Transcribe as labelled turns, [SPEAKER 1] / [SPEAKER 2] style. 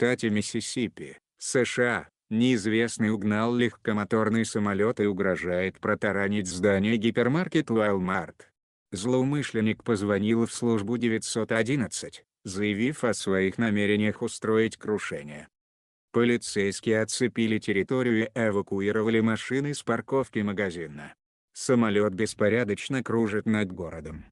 [SPEAKER 1] штате Миссисипи, США, неизвестный угнал легкомоторный самолет и угрожает протаранить здание гипермаркет Walmart. Злоумышленник позвонил в службу 911, заявив о своих намерениях устроить крушение. Полицейские оцепили территорию и эвакуировали машины с парковки магазина. Самолет беспорядочно кружит над городом.